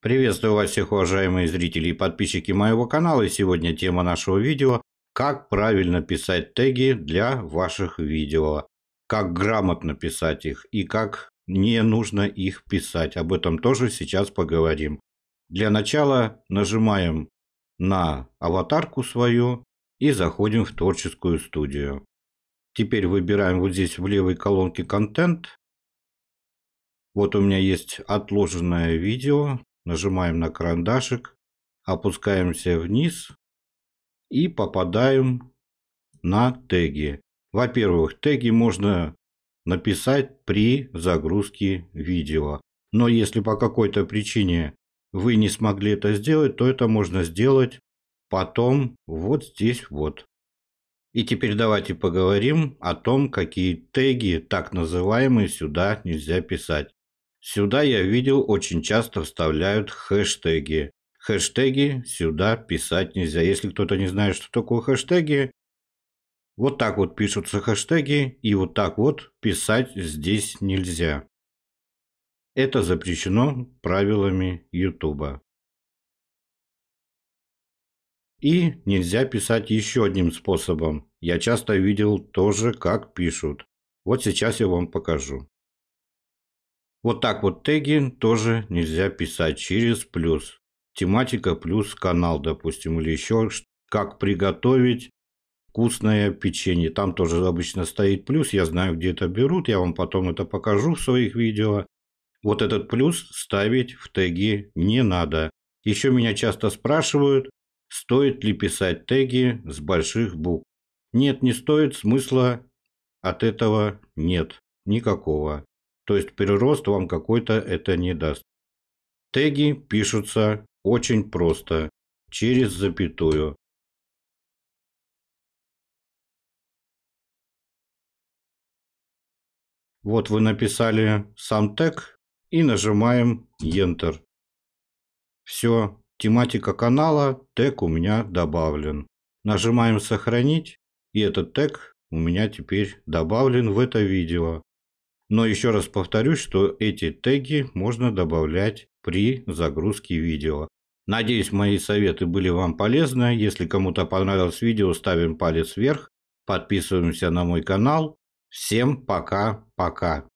Приветствую вас всех, уважаемые зрители и подписчики моего канала. И сегодня тема нашего видео – как правильно писать теги для ваших видео, как грамотно писать их и как не нужно их писать. Об этом тоже сейчас поговорим. Для начала нажимаем на аватарку свою и заходим в творческую студию. Теперь выбираем вот здесь в левой колонке контент. Вот у меня есть отложенное видео. Нажимаем на карандашик, опускаемся вниз и попадаем на теги. Во-первых, теги можно написать при загрузке видео. Но если по какой-то причине вы не смогли это сделать, то это можно сделать потом вот здесь вот. И теперь давайте поговорим о том, какие теги, так называемые, сюда нельзя писать. Сюда я видел очень часто вставляют хэштеги. Хэштеги сюда писать нельзя. Если кто-то не знает, что такое хэштеги, вот так вот пишутся хэштеги, и вот так вот писать здесь нельзя. Это запрещено правилами YouTube. И нельзя писать еще одним способом. Я часто видел тоже, как пишут. Вот сейчас я вам покажу. Вот так вот теги тоже нельзя писать через плюс. Тематика плюс канал, допустим, или еще как приготовить вкусное печенье. Там тоже обычно стоит плюс, я знаю, где это берут, я вам потом это покажу в своих видео. Вот этот плюс ставить в теги не надо. Еще меня часто спрашивают, стоит ли писать теги с больших букв. Нет, не стоит, смысла от этого нет никакого. То есть прирост вам какой-то это не даст. Теги пишутся очень просто, через запятую. Вот вы написали сам тег и нажимаем Enter. Все, тематика канала, тег у меня добавлен. Нажимаем сохранить и этот тег у меня теперь добавлен в это видео. Но еще раз повторюсь, что эти теги можно добавлять при загрузке видео. Надеюсь, мои советы были вам полезны. Если кому-то понравилось видео, ставим палец вверх, подписываемся на мой канал. Всем пока-пока.